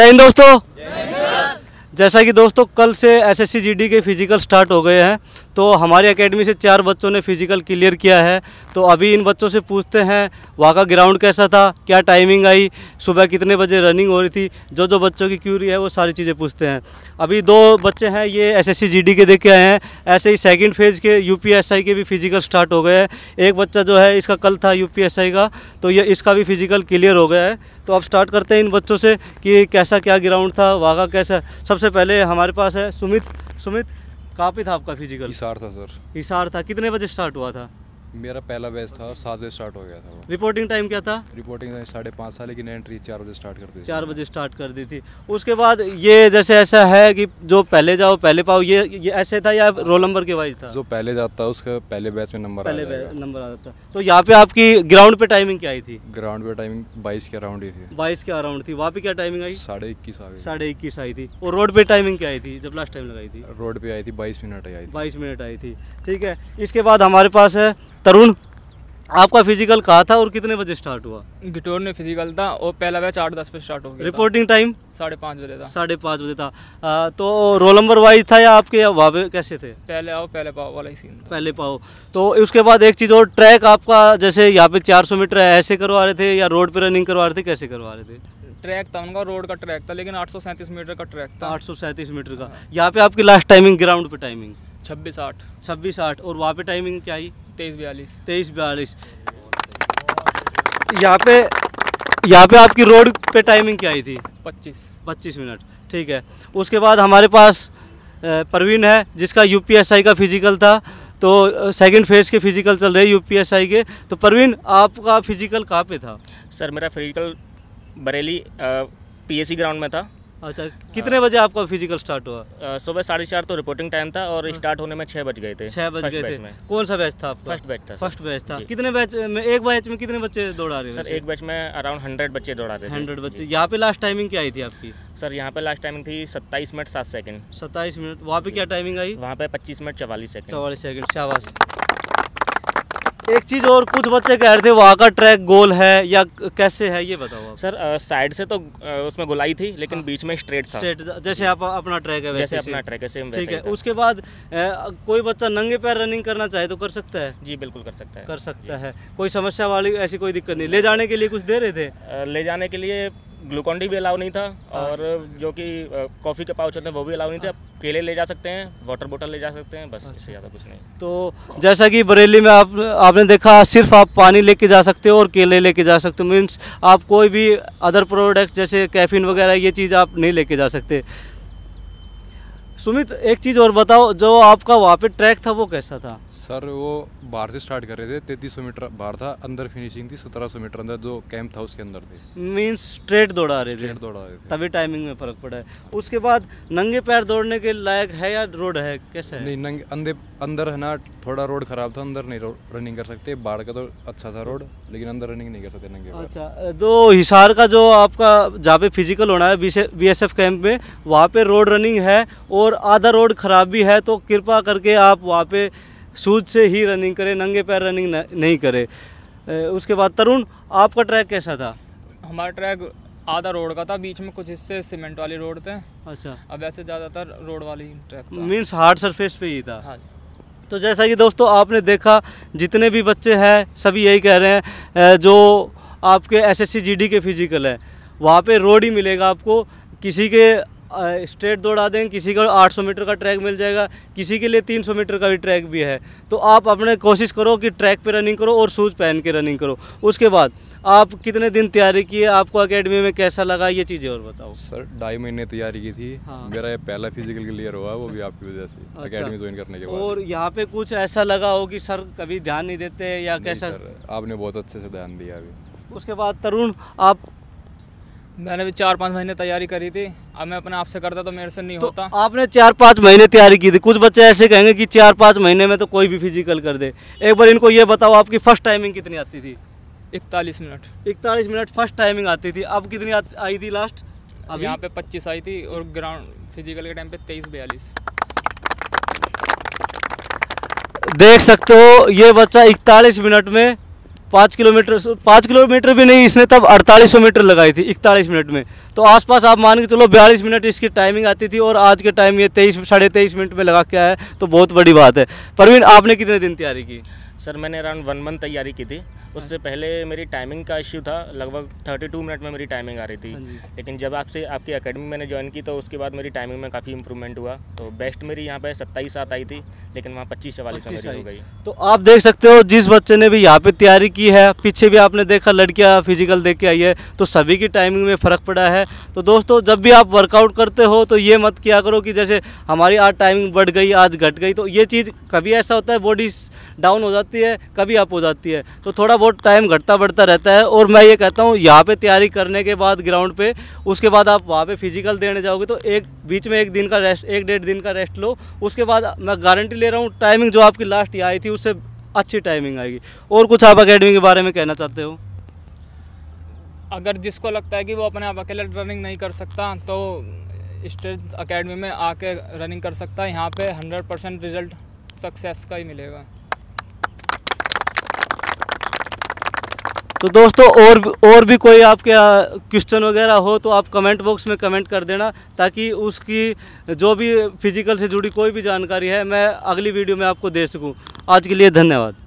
जय हिंद दोस्तों जैसा कि दोस्तों कल से एसएससी जीडी के फिजिकल स्टार्ट हो गए हैं तो हमारी एकेडमी से चार बच्चों ने फिजिकल क्लियर किया है तो अभी इन बच्चों से पूछते हैं वहाँ का ग्राउंड कैसा था क्या टाइमिंग आई सुबह कितने बजे रनिंग हो रही थी जो जो बच्चों की क्यूरी है वो सारी चीज़ें पूछते हैं अभी दो बच्चे हैं ये एस एस के देख के आए हैं ऐसे ही सेकेंड फेज़ के यू के भी फिजिकल स्टार्ट हो गए हैं एक बच्चा जो है इसका कल था यू का तो ये इसका भी फिजिकल क्लियर हो गया है तो अब स्टार्ट करते हैं इन बच्चों से कि कैसा क्या ग्राउंड था वागा कैसा सबसे पहले हमारे पास है सुमित सुमित काफ़ी था आपका फिजिकल इशार था सर इशार था कितने बजे स्टार्ट हुआ था मेरा पहला बैच था सात बजे स्टार्ट हो गया था रिपोर्टिंग टाइम क्या था रिपोर्टिंग टाइम साढ़े पाँच था लेकिन एंट्री चार बजे स्टार्ट कर दी चार बजे स्टार्ट कर दी थी उसके बाद ये जैसे ऐसा है कि जो पहले जाओ पहले पाओ ये ये ऐसे था या रोल नंबर के वाइज था जो पहले जाता उसका पहले बैच में नंबर पहले नंबर आ जाता तो यहाँ पे आपकी ग्राउंड पे टाइमिंग क्या आई थी ग्राउंड पे टाइमिंग बाईस के अराउंड ही थी बाईस के अराउंड थी वहाँ पे क्या टाइमिंग आई साढ़े इक्कीस साढ़े इक्कीस आई थी और रोड पे टाइमिंग क्या आई थी जब लास्ट टाइम लगाई थी रोड पे आई थी बाईस मिनट आई थी बाईस मिनट आई थी ठीक है इसके बाद हमारे पास है तरुण आपका फिजिकल कहा था और कितने बजे स्टार्ट हुआ गिटोर ने फिजिकल था और पहला बैच आठ दस पे स्टार्ट हो गया रिपोर्टिंग टाइम साढ़े पाँच बजे था साढ़े पाँच बजे था आ, तो रोल नंबर वाइज था या आपके वहाँ पे कैसे थे पहले आओ पहले पाओ वाला ही सीन था। पहले पाओ तो उसके बाद एक चीज़ और ट्रैक आपका जैसे यहाँ पे चार सौ मीटर ऐसे करवा रहे थे या रोड पर रनिंग करवा रहे थे कैसे करवा रहे थे ट्रैक था उनका रोड का ट्रैक था लेकिन आठ मीटर का ट्रैक था आठ मीटर का यहाँ पे आपकी लास्ट टाइमिंग ग्राउंड पे टाइमिंग छब्बीस आठ छब्बीस आठ और वहाँ पे टाइमिंग क्या आई तेईस बयालीस तेईस बयालीस यहाँ पे यहाँ पे आपकी रोड पे टाइमिंग क्या आई थी पच्चीस पच्चीस मिनट ठीक है उसके बाद हमारे पास परवीन है जिसका यूपीएसआई का फिजिकल था तो सेकंड फेज़ के फिजिकल चल रहे यूपीएसआई के तो परवीन आपका फिजिकल कहाँ पे था सर मेरा फिजिकल बरेली पीएसी ग्राउंड में था अच्छा कितने बजे आपका फिजिकल स्टार्ट हुआ सुबह साढ़े चार तो रिपोर्टिंग टाइम था और स्टार्ट हाँ। होने में छः बज गए थे छः बज गए थे कौन सा बैच था आपका फर्स्ट बैच था फर्स्ट बैच था कितने बैच में एक बैच में कितने बच्चे दौड़ा रहे सर एक बैच में अराउंड हंड्रेड बच्चे दौड़ा रहे हंड्रेड बच्चे यहाँ पे लास्ट टाइमिंग क्या आई थी आपकी सर यहाँ पे लास्ट टाइमिंग थी सत्ताईस मिनट सात सेकंड सत्ताईस मिनट वहाँ पे क्या टाइमिंग आई वहाँ पे पच्चीस मिनट चवालीस सेकंड चवालीस सेकंड शाबाश एक चीज़ और कुछ बच्चे कह रहे थे वहाँ का ट्रैक गोल है या कैसे है ये बताओ आप। सर साइड से तो आ, उसमें गोलाई थी लेकिन हाँ। बीच में स्ट्रेट था स्ट्रेट जैसे आप अपना ट्रैक है जैसे अपना ट्रैक है सेम ठीक है उसके बाद कोई बच्चा नंगे पैर रनिंग करना चाहे तो कर सकता है जी बिल्कुल कर सकता है कर सकता है कोई समस्या वाली ऐसी कोई दिक्कत नहीं ले जाने के लिए कुछ दे रहे थे ले जाने के लिए ग्लूकॉन डी भी अलाउ नहीं था हाँ। और जो कि कॉफ़ी के पाउच होते हैं वो भी अलाउ नहीं थे हाँ। केले ले जा सकते हैं वाटर बोतल ले जा सकते हैं बस इससे अच्छा। ज़्यादा कुछ नहीं तो जैसा कि बरेली में आप आपने देखा सिर्फ आप पानी लेके जा सकते हो और केले लेके जा सकते हो मीन्स आप कोई भी अदर प्रोडक्ट जैसे कैफिन वगैरह ये चीज़ आप नहीं लेके जा सकते सुमित एक चीज़ और बताओ जो आपका वहाँ पे ट्रैक था वो कैसा था सर वो बाहर से स्टार्ट कर रहे थे तैतीस सौ मीटर बाहर था अंदर फिनिशिंग थी सत्रह सौ मीटर अंदर जो कैंप था उसके अंदर थे मीन्स स्ट्रेट दौड़ा रहे थे दौड़ा रहे थे तभी टाइमिंग में फ़र्क पड़ा है उसके बाद नंगे पैर दौड़ने के लायक है या रोड है कैसे है? नहीं नंगे अंदे अंदर है ना थोड़ा रोड ख़राब था अंदर नहीं रनिंग कर सकते बाहर का तो अच्छा था रोड लेकिन अंदर रनिंग नहीं कर सकते नंगे अच्छा तो हिसार का जो आपका जहाँ पे फिजिकल होना है बी एस कैंप में वहाँ पे रोड रनिंग है और और आधा रोड ख़राब भी है तो कृपा करके आप वहाँ पे शूज से ही रनिंग करें नंगे पैर रनिंग नहीं करें उसके बाद तरुण आपका ट्रैक कैसा था हमारा ट्रैक आधा रोड का था बीच में कुछ हिस्से सीमेंट वाले रोड थे अच्छा अब वैसे ज़्यादातर रोड वाली ट्रैक मीन्स हार्ड सरफेस पे ही था हाँ तो जैसा कि दोस्तों आपने देखा जितने भी बच्चे हैं सभी यही कह रहे हैं जो आपके एस एस के फिजिकल है वहाँ पे रोड ही मिलेगा आपको किसी के स्ट्रेट दौड़ा दें किसी का 800 मीटर का ट्रैक मिल जाएगा किसी के लिए 300 मीटर का भी ट्रैक भी है तो आप अपने कोशिश करो कि ट्रैक पे रनिंग करो और शूज़ पहन के रनिंग करो उसके बाद आप कितने दिन तैयारी की है आपको अकेडमी में कैसा लगा ये चीज़ें और बताओ सर ढाई महीने तैयारी की थी हाँ। मेरा ये पहला फिजिकल क्लियर हुआ वो भी आपकी वजह से अच्छा। अकेडमी ज्वाइन करने के बाद और यहाँ पे कुछ ऐसा लगा हो कि सर कभी ध्यान नहीं देते या कैसा आपने बहुत अच्छे से ध्यान दिया अभी उसके बाद तरुण आप मैंने भी चार पाँच महीने तैयारी करी थी अब मैं अपने आप से करता तो मेरे से नहीं तो होता आपने चार पाँच महीने तैयारी की थी कुछ बच्चे ऐसे कहेंगे कि चार पाँच महीने में तो कोई भी फिजिकल कर दे एक बार इनको ये बताओ आपकी फर्स्ट टाइमिंग कितनी आती थी इकतालीस मिनट इकतालीस मिनट फर्स्ट टाइमिंग आती थी अब कितनी आई थी लास्ट अब यहाँ पे पच्चीस आई थी और ग्राउंड फिजिकल के टाइम पे तेईस बयालीस देख सकते हो ये बच्चा इकतालीस मिनट में पाँच किलोमीटर पाँच किलोमीटर भी नहीं इसने तब अड़तालीस मीटर लगाई थी इकतालीस मिनट में तो आसपास आप मान के चलो बयालीस मिनट इसकी टाइमिंग आती थी और आज के टाइम ये तेईस साढ़े तेईस मिनट में लगा के आया है तो बहुत बड़ी बात है परवीन आपने कितने दिन तैयारी की सर मैंने अराउंड वन मंथ तैयारी की थी हाँ। उससे पहले मेरी टाइमिंग का इश्यू था लगभग 32 मिनट में मेरी टाइमिंग आ रही थी हाँ लेकिन जब आपसे आपकी अकेडमी मैंने ज्वाइन की तो उसके बाद मेरी टाइमिंग में काफ़ी इंप्रूवमेंट हुआ तो बेस्ट मेरी यहाँ पे सत्ताईस सात आई थी लेकिन वहाँ पच्चीस चवालीस मेरी हो गई तो आप देख सकते हो जिस बच्चे ने भी यहाँ पर तैयारी की है पीछे भी आपने देखा लड़कियाँ फिजिकल देख के आई है तो सभी की टाइमिंग में फ़र्क पड़ा है तो दोस्तों जब भी आप वर्कआउट करते हो तो ये मत किया करो कि जैसे हमारी आज टाइमिंग बढ़ गई आज घट गई तो ये चीज़ कभी ऐसा होता है बॉडी डाउन हो जाती है कभी अप हो जाती है तो थोड़ा बहुत टाइम घटता बढ़ता रहता है और मैं ये कहता हूँ यहाँ पे तैयारी करने के बाद ग्राउंड पे उसके बाद आप वहाँ पे फिजिकल देने जाओगे तो एक बीच में एक दिन का रेस्ट एक डेढ़ दिन का रेस्ट लो उसके बाद मैं गारंटी ले रहा हूँ टाइमिंग जो आपकी लास्ट आई थी उससे अच्छी टाइमिंग आएगी और कुछ आप अकेडमी के बारे में कहना चाहते हो अगर जिसको लगता है कि वो अपने आप अकेले रनिंग नहीं कर सकता तो स्टेट अकेडमी में आके रनिंग कर सकता है यहाँ पे हंड्रेड परसेंट रिजल्ट सक्सेस का ही मिलेगा तो दोस्तों और और भी कोई आपके क्वेश्चन वगैरह हो तो आप कमेंट बॉक्स में कमेंट कर देना ताकि उसकी जो भी फिजिकल से जुड़ी कोई भी जानकारी है मैं अगली वीडियो में आपको दे सकूं आज के लिए धन्यवाद